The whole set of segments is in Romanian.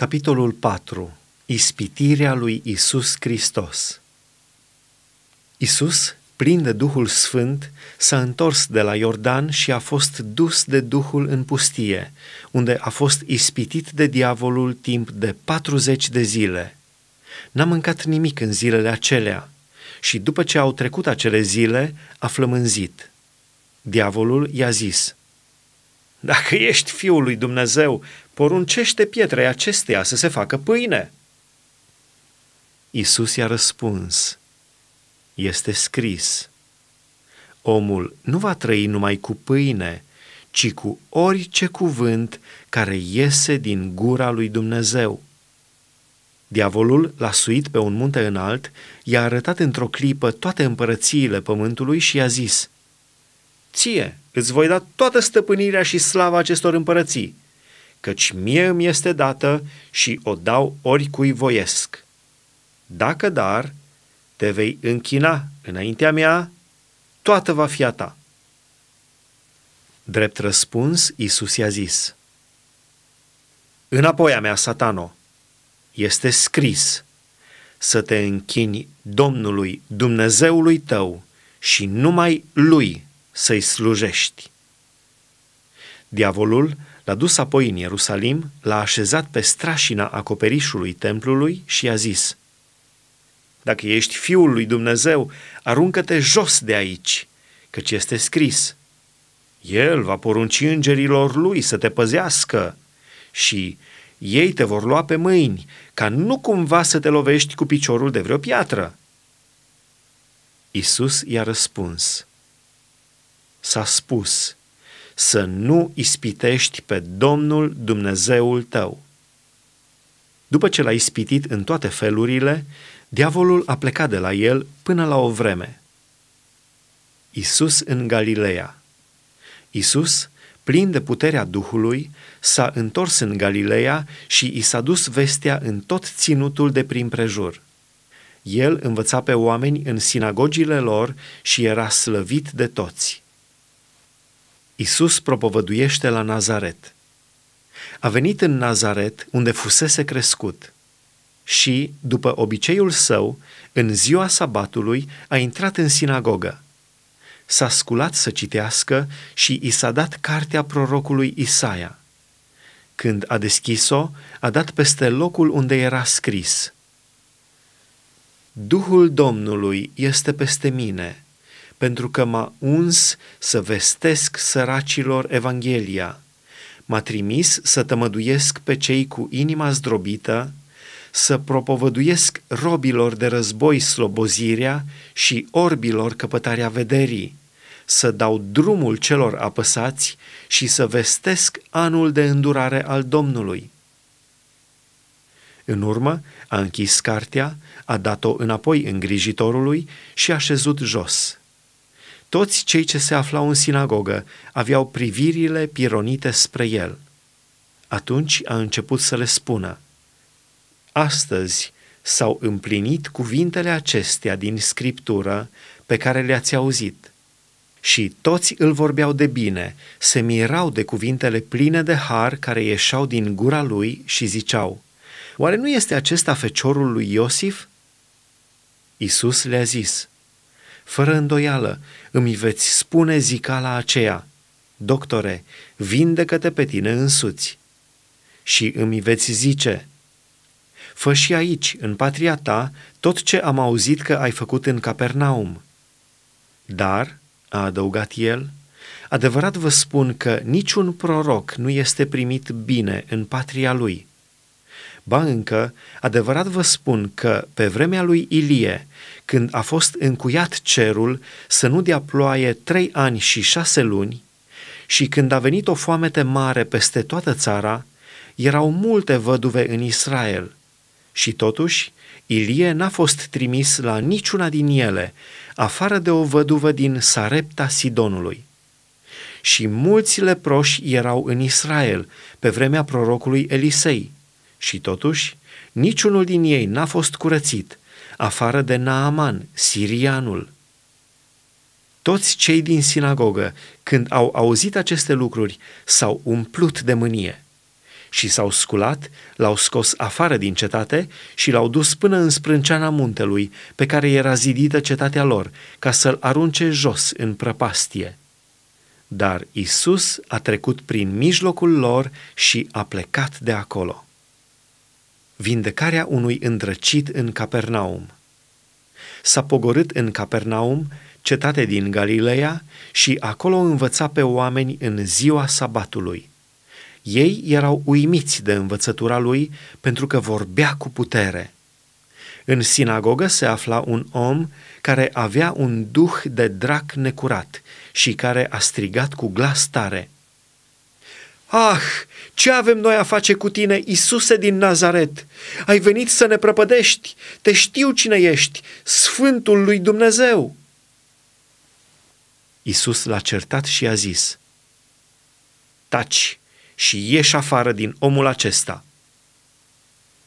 Capitolul 4. Ispitirea lui Isus Hristos. Isus, plin de Duhul Sfânt, s-a întors de la Iordan și a fost dus de Duhul în pustie, unde a fost ispitit de diavolul timp de 40 de zile. N-a mâncat nimic în zilele acelea și după ce au trecut acele zile, a flămânzit. Diavolul i-a zis, Dacă ești fiul lui Dumnezeu, poruncește pietrei acesteia să se facă pâine. Isus i-a răspuns, este scris, omul nu va trăi numai cu pâine, ci cu orice cuvânt care iese din gura lui Dumnezeu. Diavolul l-a suit pe un munte înalt, i-a arătat într-o clipă toate împărățiile pământului și i-a zis, Ție îți voi da toată stăpânirea și slava acestor împărății, căci mie îmi este dată și o dau oricui voiesc. Dacă dar te vei închina înaintea mea, toată va fi a ta. Drept răspuns, Isus i-a zis, Înapoi a mea, satano, este scris să te închini Domnului Dumnezeului tău și numai Lui să-i slujești. Diavolul L-a dus apoi în Ierusalim, l-a așezat pe strașina acoperișului templului și i-a zis, Dacă ești fiul lui Dumnezeu, aruncă-te jos de aici, căci este scris, El va porunci îngerilor lui să te păzească și ei te vor lua pe mâini, ca nu cumva să te lovești cu piciorul de vreo piatră. Isus i-a răspuns, s-a spus, să nu ispitești pe Domnul Dumnezeul tău. După ce l-a ispitit în toate felurile, diavolul a plecat de la el până la o vreme. Isus în Galileea Isus, plin de puterea Duhului, s-a întors în Galileea și i s-a dus vestea în tot ținutul de prin prejur. El învăța pe oameni în sinagogile lor și era slăvit de toți. Isus propovăduiește la Nazaret. A venit în Nazaret, unde fusese crescut, și, după obiceiul său, în ziua sabatului a intrat în sinagogă. S-a sculat să citească și i s-a dat cartea prorocului Isaia. Când a deschis-o, a dat peste locul unde era scris – Duhul Domnului este peste mine, pentru că m-a uns să vestesc săracilor Evanghelia, m-a trimis să tămăduiesc pe cei cu inima zdrobită, să propovăduiesc robilor de război slobozirea și orbilor căpătarea vederii, să dau drumul celor apăsați și să vestesc anul de îndurare al Domnului. În urmă, a închis cartea, a dat-o înapoi îngrijitorului și a șezut jos. Toți cei ce se aflau în sinagogă aveau privirile pironite spre el. Atunci a început să le spună, Astăzi s-au împlinit cuvintele acestea din Scriptură pe care le-ați auzit. Și toți îl vorbeau de bine, se mirau de cuvintele pline de har care ieșeau din gura lui și ziceau, Oare nu este acesta feciorul lui Iosif? Isus le-a zis, Fără îndoială, îmi veți spune zicala aceea, Doctore, vindecă-te pe tine însuți. Și îmi veți zice, Fă și aici, în patria ta, tot ce am auzit că ai făcut în Capernaum. Dar, a adăugat el, adevărat vă spun că niciun proroc nu este primit bine în patria lui. Ba încă, adevărat vă spun că, pe vremea lui Ilie, când a fost încuiat cerul să nu dea ploaie trei ani și șase luni, și când a venit o foamete mare peste toată țara, erau multe văduve în Israel. Și totuși, Ilie n-a fost trimis la niciuna din ele, afară de o văduvă din Sarepta Sidonului. Și mulți leproși erau în Israel pe vremea prorocului Elisei. Și totuși, niciunul din ei n-a fost curățit, afară de Naaman, sirianul. Toți cei din sinagogă, când au auzit aceste lucruri, s-au umplut de mânie și s-au sculat, l-au scos afară din cetate și l-au dus până în sprânceana muntelui, pe care era zidită cetatea lor, ca să-l arunce jos în prăpastie. Dar Isus a trecut prin mijlocul lor și a plecat de acolo vindecarea unui îndrăcit în Capernaum. S-a pogorât în Capernaum, cetate din Galileea, și acolo învăța pe oameni în ziua sabatului. Ei erau uimiți de învățătura lui pentru că vorbea cu putere. În sinagogă se afla un om care avea un duh de drac necurat și care a strigat cu glas tare – Ah, ce avem noi a face cu tine, Isuse din Nazaret? Ai venit să ne prăpădești, te știu cine ești, Sfântul lui Dumnezeu. Isus l-a certat și a zis, Taci și ieși afară din omul acesta.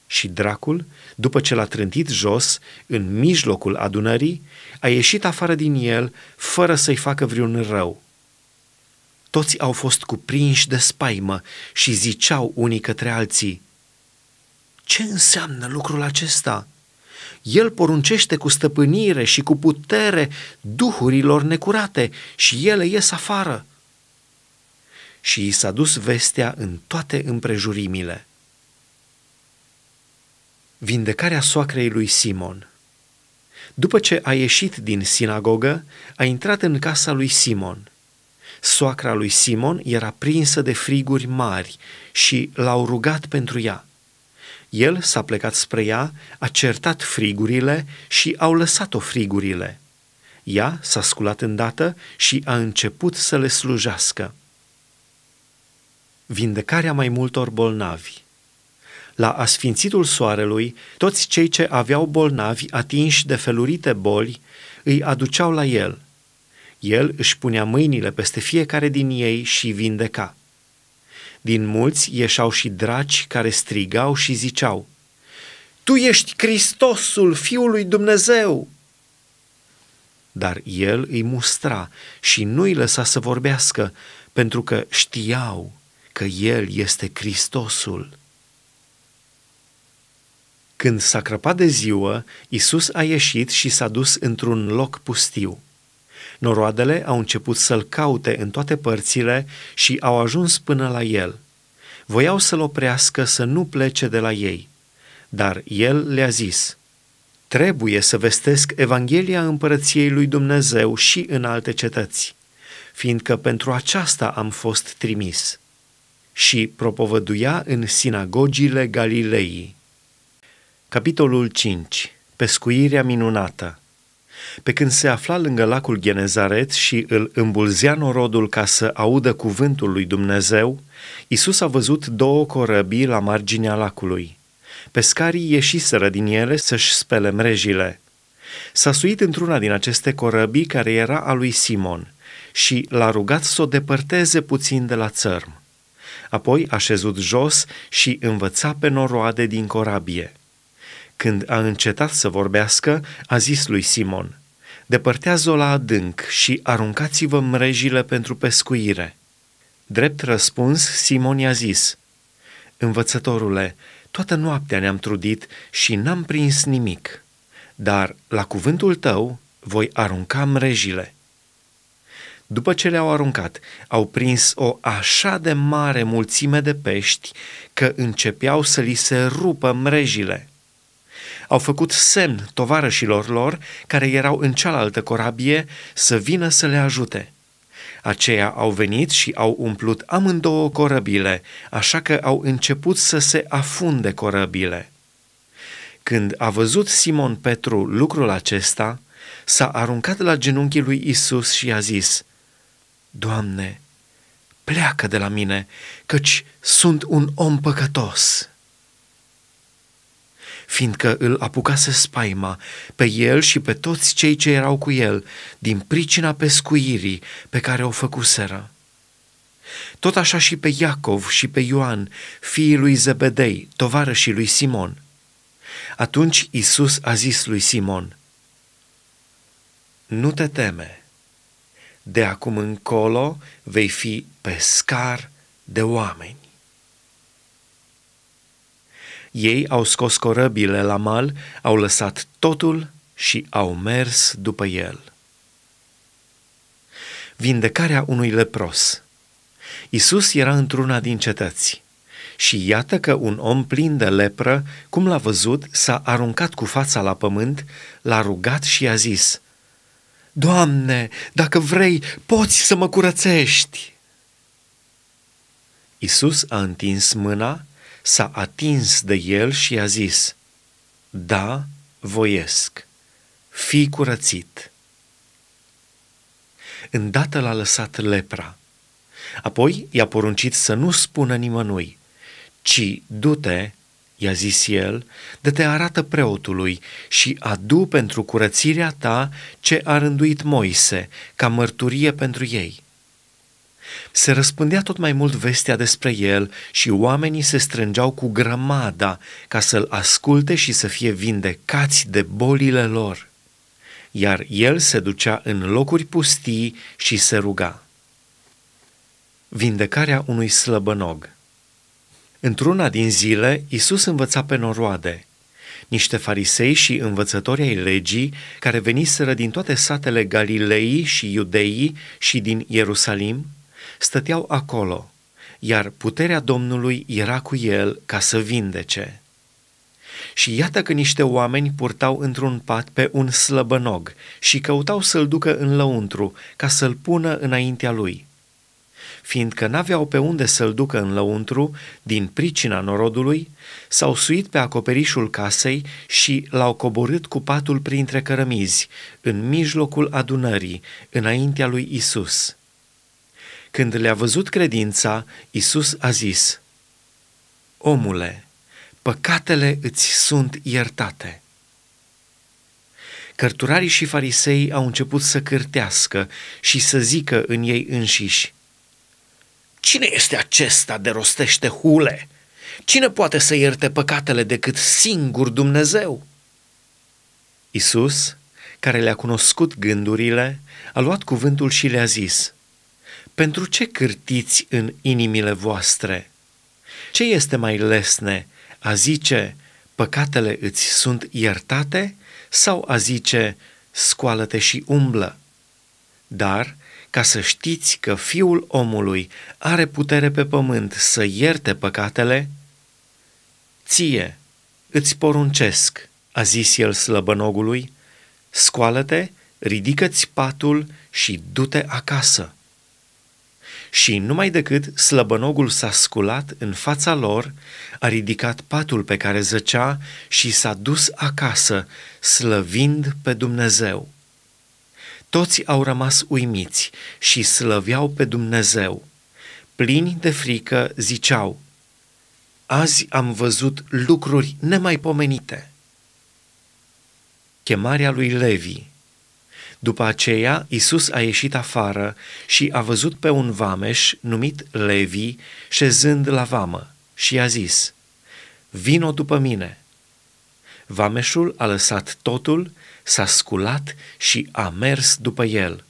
Și dracul, după ce l-a trântit jos, în mijlocul adunării, a ieșit afară din el, fără să-i facă vreun rău toți au fost cuprinși de spaimă și ziceau unii către alții, Ce înseamnă lucrul acesta? El poruncește cu stăpânire și cu putere duhurilor necurate și ele ies afară. Și i s-a dus vestea în toate împrejurimile. Vindecarea soacrei lui Simon După ce a ieșit din sinagogă, a intrat în casa lui Simon – Soacra lui Simon era prinsă de friguri mari și l-au rugat pentru ea. El s-a plecat spre ea, a certat frigurile și au lăsat-o frigurile. Ea s-a sculat îndată și a început să le slujească. Vindecarea mai multor bolnavi la asfințitul soarelui, toți cei ce aveau bolnavi atinși de felurite boli îi aduceau la el el își punea mâinile peste fiecare din ei și vindeca. Din mulți ieșau și draci care strigau și ziceau, Tu ești Hristosul, Fiul lui Dumnezeu! Dar el îi mustra și nu îi lăsa să vorbească, pentru că știau că el este Hristosul. Când s-a crăpat de ziua, Isus a ieșit și s-a dus într-un loc pustiu. Noroadele au început să-l caute în toate părțile și au ajuns până la el. Voiau să-l oprească să nu plece de la ei, dar el le-a zis, Trebuie să vestesc Evanghelia împărăției lui Dumnezeu și în alte cetăți, fiindcă pentru aceasta am fost trimis. Și propovăduia în sinagogile Galilei. Capitolul 5. Pescuirea minunată pe când se afla lângă lacul Genezaret și îl îmbulzea norodul ca să audă cuvântul lui Dumnezeu, Isus a văzut două corăbii la marginea lacului. Pescarii ieșiseră din ele să-și spele mrejile. S-a suit într-una din aceste corăbii care era a lui Simon și l-a rugat să o depărteze puțin de la țărm. Apoi a șezut jos și învăța pe noroade din corabie – când a încetat să vorbească, a zis lui Simon, Depărtează-o la adânc și aruncați-vă mrejile pentru pescuire. Drept răspuns, Simon i-a zis, Învățătorule, toată noaptea ne-am trudit și n-am prins nimic, dar la cuvântul tău voi arunca mrejile. După ce le-au aruncat, au prins o așa de mare mulțime de pești că începeau să li se rupă mrejile au făcut semn tovarășilor lor, care erau în cealaltă corabie, să vină să le ajute. Aceia au venit și au umplut amândouă corăbile, așa că au început să se afunde corăbile. Când a văzut Simon Petru lucrul acesta, s-a aruncat la genunchii lui Isus și a zis, Doamne, pleacă de la mine, căci sunt un om păcătos fiindcă îl apucase spaima pe el și pe toți cei ce erau cu el, din pricina pescuirii pe care o făcuseră. Tot așa și pe Iacov și pe Ioan, fiii lui Zebedei, tovarășii lui Simon. Atunci Isus a zis lui Simon, Nu te teme, de acum încolo vei fi pescar de oameni. Ei au scos corăbile la mal, au lăsat totul și au mers după el. Vindecarea unui lepros. Isus era într-una din cetăți. Și iată că un om plin de lepră, cum l-a văzut, s-a aruncat cu fața la pământ, l-a rugat și i-a zis: Doamne, dacă vrei, poți să mă curățești. Isus a întins mâna, s-a atins de el și i-a zis, Da, voiesc, fii curățit. Îndată l-a lăsat lepra. Apoi i-a poruncit să nu spună nimănui, ci du-te, i-a zis el, de te arată preotului și adu pentru curățirea ta ce a rânduit Moise, ca mărturie pentru ei. Se răspândea tot mai mult vestea despre el și oamenii se strângeau cu grămada ca să-l asculte și să fie vindecați de bolile lor. Iar el se ducea în locuri pustii și se ruga. Vindecarea unui slăbănog Într-una din zile, Isus învăța pe noroade – niște farisei și învățători ai legii care veniseră din toate satele Galilei și Iudeii și din Ierusalim, stăteau acolo, iar puterea Domnului era cu el ca să vindece. Și iată că niște oameni purtau într-un pat pe un slăbănog și căutau să-l ducă în lăuntru ca să-l pună înaintea lui. Fiindcă n-aveau pe unde să-l ducă în lăuntru, din pricina norodului, s-au suit pe acoperișul casei și l-au coborât cu patul printre cărămizi, în mijlocul adunării, înaintea lui Isus. Când le-a văzut credința, Isus a zis, Omule, păcatele îți sunt iertate. Cărturarii și farisei au început să cârtească și să zică în ei înșiși, Cine este acesta de rostește hule? Cine poate să ierte păcatele decât singur Dumnezeu? Isus, care le-a cunoscut gândurile, a luat cuvântul și le-a zis, pentru ce cârtiți în inimile voastre? Ce este mai lesne, a zice, păcatele îți sunt iertate sau a zice, scoală-te și umblă? Dar, ca să știți că Fiul omului are putere pe pământ să ierte păcatele, ție îți poruncesc, a zis el slăbănogului, scoală-te, ridică-ți patul și du-te acasă. Și numai decât slăbănogul s-a sculat în fața lor, a ridicat patul pe care zăcea și s-a dus acasă, slăvind pe Dumnezeu. Toți au rămas uimiți și slăveau pe Dumnezeu. Plini de frică, ziceau, Azi am văzut lucruri nemaipomenite. Chemarea lui Levi după aceea, Isus a ieșit afară și a văzut pe un vameș numit Levi șezând la vamă și i-a zis, Vino după mine. Vameșul a lăsat totul, s-a sculat și a mers după el.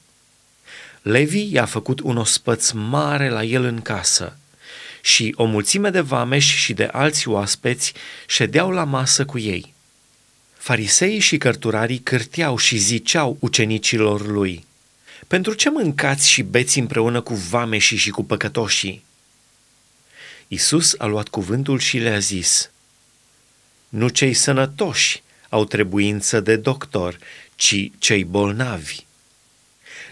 Levi i-a făcut un ospăț mare la el în casă și o mulțime de vameși și de alți oaspeți ședeau la masă cu ei. Fariseii și cărturarii cârteau și ziceau ucenicilor lui, Pentru ce mâncați și beți împreună cu vameșii și cu păcătoșii? Isus a luat cuvântul și le-a zis, Nu cei sănătoși au trebuință de doctor, ci cei bolnavi.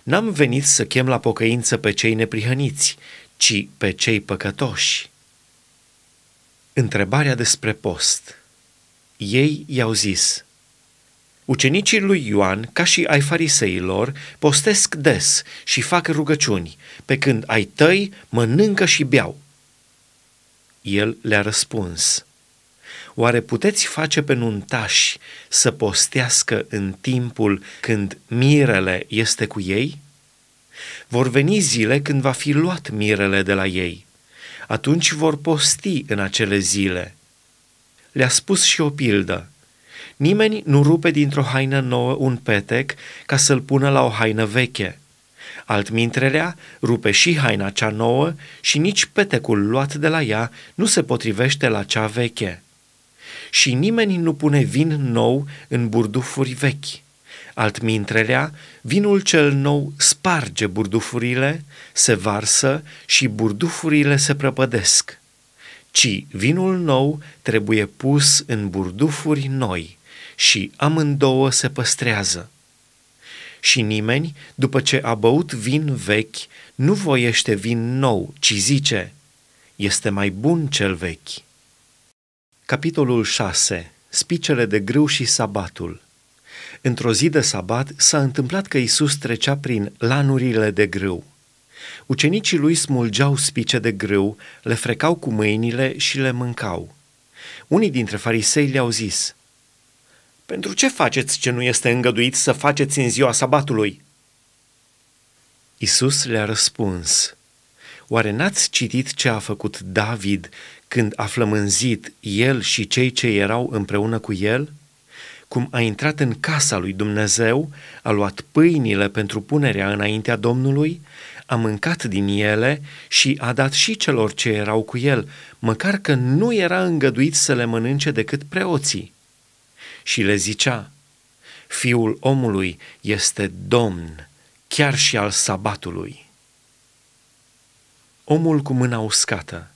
N-am venit să chem la pocăință pe cei neprihăniți, ci pe cei păcătoși. Întrebarea despre post – ei i-au zis, Ucenicii lui Ioan, ca și ai fariseilor, postesc des și fac rugăciuni, pe când ai tăi mănâncă și beau. El le-a răspuns, Oare puteți face pe nuntași să postească în timpul când mirele este cu ei? Vor veni zile când va fi luat mirele de la ei. Atunci vor posti în acele zile – le-a spus și o pildă. Nimeni nu rupe dintr-o haină nouă un petec ca să-l pună la o haină veche. Altmintrerea rupe și haina cea nouă și nici petecul luat de la ea nu se potrivește la cea veche. Și nimeni nu pune vin nou în burdufuri vechi. Altmintrerea, vinul cel nou sparge burdufurile, se varsă și burdufurile se prăpădesc ci vinul nou trebuie pus în burdufuri noi și amândouă se păstrează. Și nimeni, după ce a băut vin vechi, nu voiește vin nou, ci zice, este mai bun cel vechi. Capitolul 6. Spicele de grâu și sabatul Într-o zi de sabat s-a întâmplat că Isus trecea prin lanurile de grâu. Ucenicii lui smulgeau spice de grâu, le frecau cu mâinile și le mâncau. Unii dintre farisei le-au zis, Pentru ce faceți ce nu este îngăduit să faceți în ziua sabatului? Isus le-a răspuns, Oare n-ați citit ce a făcut David când a flămânzit el și cei ce erau împreună cu el? Cum a intrat în casa lui Dumnezeu, a luat pâinile pentru punerea înaintea Domnului, a mâncat din ele și a dat și celor ce erau cu el, măcar că nu era îngăduit să le mănânce decât preoții. Și le zicea, Fiul omului este domn, chiar și al sabatului. Omul cu mâna uscată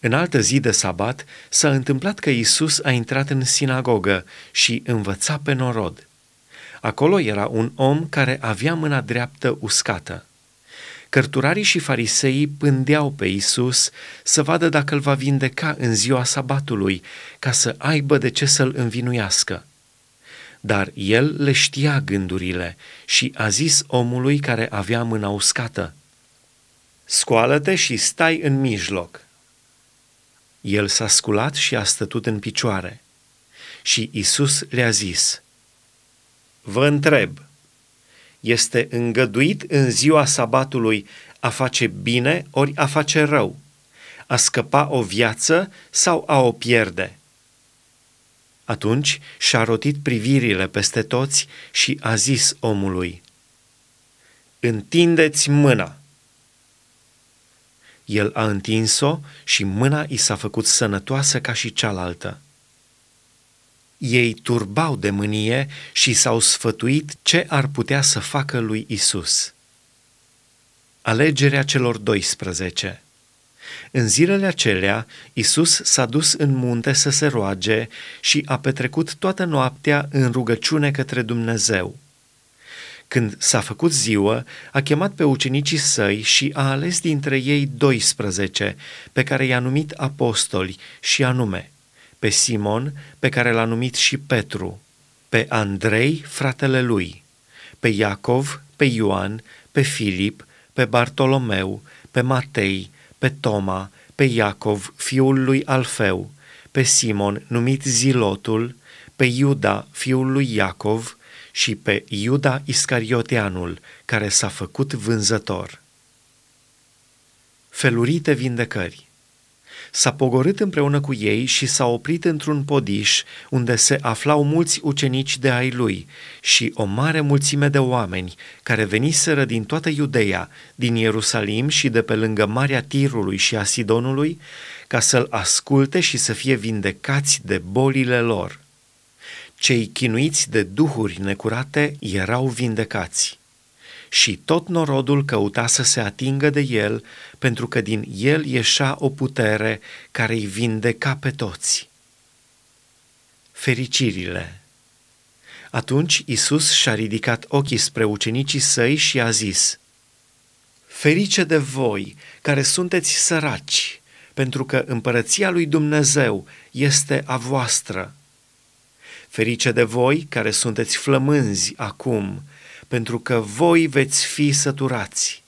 În altă zi de sabat s-a întâmplat că Isus a intrat în sinagogă și învăța pe norod. Acolo era un om care avea mâna dreaptă uscată. Cărturarii și fariseii pândeau pe Isus să vadă dacă îl va vindeca în ziua sabatului, ca să aibă de ce să-l învinuiască. Dar el le știa gândurile și a zis omului care avea mâna uscată, Scoală-te și stai în mijloc. El s-a sculat și a stătut în picioare. Și Isus le-a zis, Vă întreb, este îngăduit în ziua sabatului a face bine ori a face rău, a scăpa o viață sau a o pierde. Atunci și-a rotit privirile peste toți și a zis omului, Întindeți mâna! El a întins-o și mâna i s-a făcut sănătoasă ca și cealaltă. Ei turbau de mânie și s-au sfătuit ce ar putea să facă lui Isus. Alegerea celor 12 În zilele acelea, Isus s-a dus în munte să se roage și a petrecut toată noaptea în rugăciune către Dumnezeu. Când s-a făcut ziua, a chemat pe ucenicii săi și a ales dintre ei 12, pe care i-a numit apostoli, și anume – pe Simon, pe care l-a numit și Petru, pe Andrei, fratele lui, pe Iacov, pe Ioan, pe Filip, pe Bartolomeu, pe Matei, pe Toma, pe Iacov, fiul lui Alfeu, pe Simon, numit Zilotul, pe Iuda, fiul lui Iacov, și pe Iuda Iscarioteanul, care s-a făcut vânzător. Felurite vindecări S-a pogorât împreună cu ei și s-a oprit într-un podiș unde se aflau mulți ucenici de ai lui și o mare mulțime de oameni care veniseră din toată Iudeea, din Ierusalim și de pe lângă Marea Tirului și a Sidonului, ca să-l asculte și să fie vindecați de bolile lor. Cei chinuiți de duhuri necurate erau vindecați și tot norodul căuta să se atingă de el, pentru că din el ieșea o putere care îi vindeca pe toți. Fericirile Atunci Isus și-a ridicat ochii spre ucenicii săi și a zis, Ferice de voi care sunteți săraci, pentru că împărăția lui Dumnezeu este a voastră. Ferice de voi care sunteți flămânzi acum, pentru că voi veți fi săturați.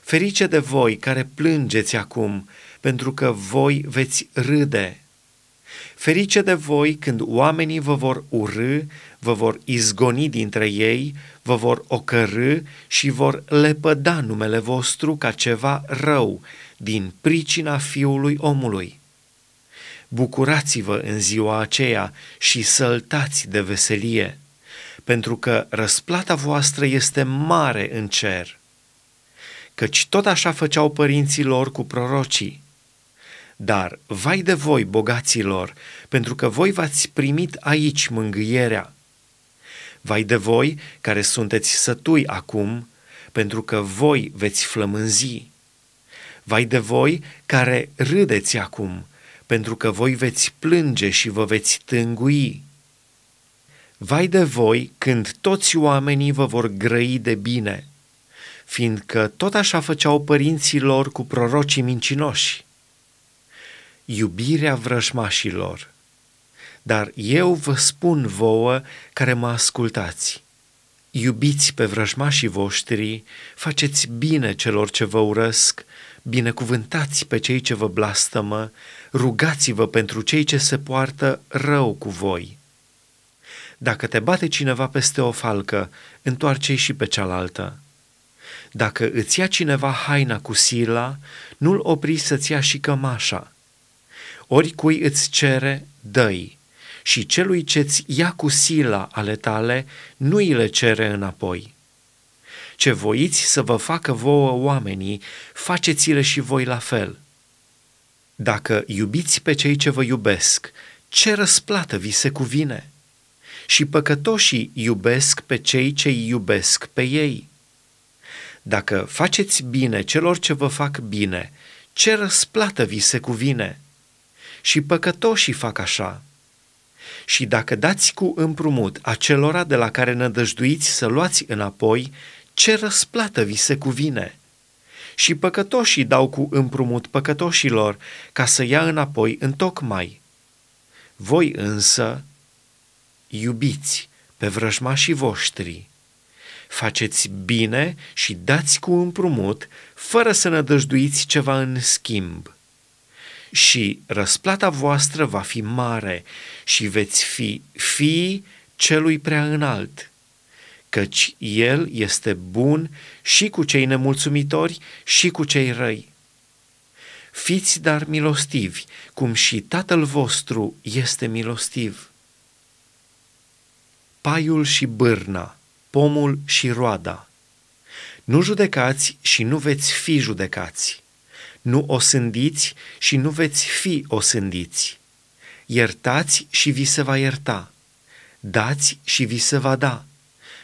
Ferice de voi care plângeți acum, pentru că voi veți râde. Ferice de voi când oamenii vă vor urâ, vă vor izgoni dintre ei, vă vor ocărâ și vor lepăda numele vostru ca ceva rău din pricina fiului omului. Bucurați-vă în ziua aceea și săltați de veselie pentru că răsplata voastră este mare în cer. Căci tot așa făceau părinții lor cu prorocii. Dar vai de voi, bogaților, pentru că voi v-ați primit aici mângâierea. Vai de voi care sunteți sătui acum, pentru că voi veți flămânzi. Vai de voi care râdeți acum, pentru că voi veți plânge și vă veți tângui. Vai de voi când toți oamenii vă vor grăi de bine, fiindcă tot așa făceau părinții lor cu prorocii mincinoși. Iubirea vrăjmașilor. Dar eu vă spun vouă care mă ascultați. Iubiți pe vrăjmașii voștri, faceți bine celor ce vă urăsc, binecuvântați pe cei ce vă blastămă, rugați-vă pentru cei ce se poartă rău cu voi dacă te bate cineva peste o falcă, întoarce-i și pe cealaltă. Dacă îți ia cineva haina cu sila, nu-l opri să-ți ia și cămașa. Oricui îți cere, dă-i. și celui ce-ți ia cu sila ale tale, nu îi le cere înapoi. Ce voiți să vă facă vouă oamenii, faceți-le și voi la fel. Dacă iubiți pe cei ce vă iubesc, ce răsplată vi se cuvine?' și păcătoșii iubesc pe cei ce iubesc pe ei. Dacă faceți bine celor ce vă fac bine, ce răsplată vi se cuvine? Și păcătoșii fac așa. Și dacă dați cu împrumut acelora de la care nădăjduiți să luați înapoi, ce răsplată vi se cuvine? Și păcătoșii dau cu împrumut păcătoșilor ca să ia înapoi în tocmai. Voi însă iubiți pe vrăjmașii voștri, faceți bine și dați cu împrumut, fără să nădăjduiți ceva în schimb. Și răsplata voastră va fi mare și veți fi fii celui prea înalt, căci El este bun și cu cei nemulțumitori și cu cei răi. Fiți dar milostivi, cum și Tatăl vostru este milostiv paiul și bârna, pomul și roada. Nu judecați și nu veți fi judecați. Nu osândiți și nu veți fi osândiți. Iertați și vi se va ierta. Dați și vi se va da.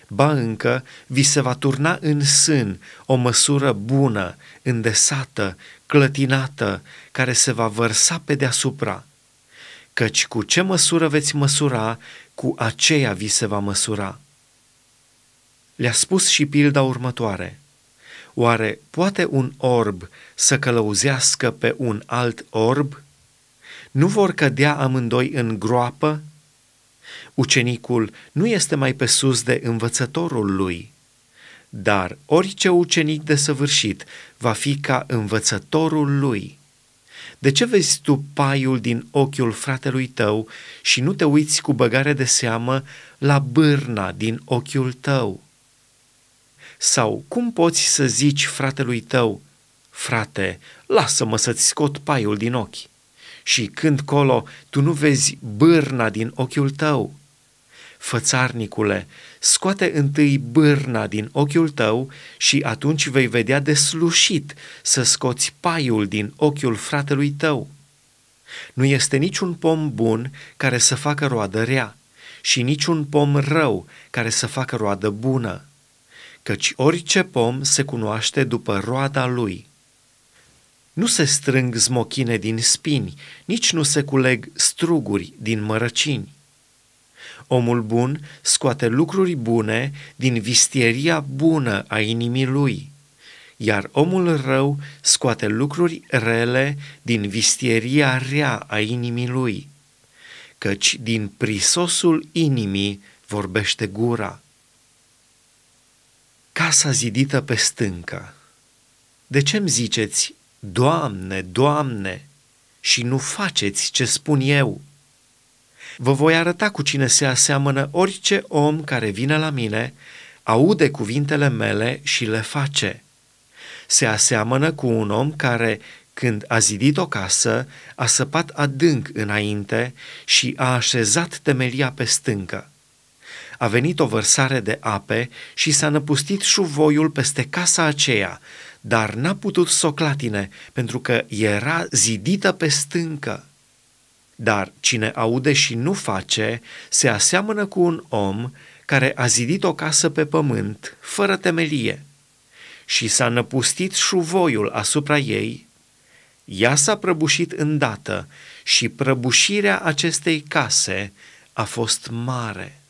Ba încă, vi se va turna în sân o măsură bună, îndesată, clătinată, care se va vărsa pe deasupra – căci cu ce măsură veți măsura, cu aceea vi se va măsura. Le-a spus și pilda următoare. Oare poate un orb să călăuzească pe un alt orb? Nu vor cădea amândoi în groapă? Ucenicul nu este mai pe sus de învățătorul lui, dar orice ucenic desăvârșit va fi ca învățătorul lui. De ce vezi tu paiul din ochiul fratelui tău și nu te uiți cu băgare de seamă la bârna din ochiul tău? Sau cum poți să zici fratelui tău, frate, lasă-mă să-ți scot paiul din ochi? Și când colo, tu nu vezi bârna din ochiul tău? fățarnicule, scoate întâi bârna din ochiul tău și atunci vei vedea deslușit să scoți paiul din ochiul fratelui tău. Nu este niciun pom bun care să facă roadă rea și niciun pom rău care să facă roadă bună, căci orice pom se cunoaște după roada lui. Nu se strâng zmochine din spini, nici nu se culeg struguri din mărăcini Omul bun scoate lucruri bune din vistieria bună a inimii lui, iar omul rău scoate lucruri rele din vistieria rea a inimii lui, căci din prisosul inimii vorbește gura. Casa zidită pe stâncă. De ce îmi ziceți, Doamne, Doamne, și nu faceți ce spun eu?' Vă voi arăta cu cine se aseamănă orice om care vine la mine, aude cuvintele mele și le face. Se aseamănă cu un om care, când a zidit o casă, a săpat adânc înainte și a așezat temelia pe stâncă. A venit o vărsare de ape și s-a năpustit șuvoiul peste casa aceea, dar n-a putut socla tine, pentru că era zidită pe stâncă. Dar cine aude și nu face, se aseamănă cu un om care a zidit o casă pe pământ, fără temelie, și s-a năpustit șuvoiul asupra ei, ea s-a prăbușit îndată și prăbușirea acestei case a fost mare.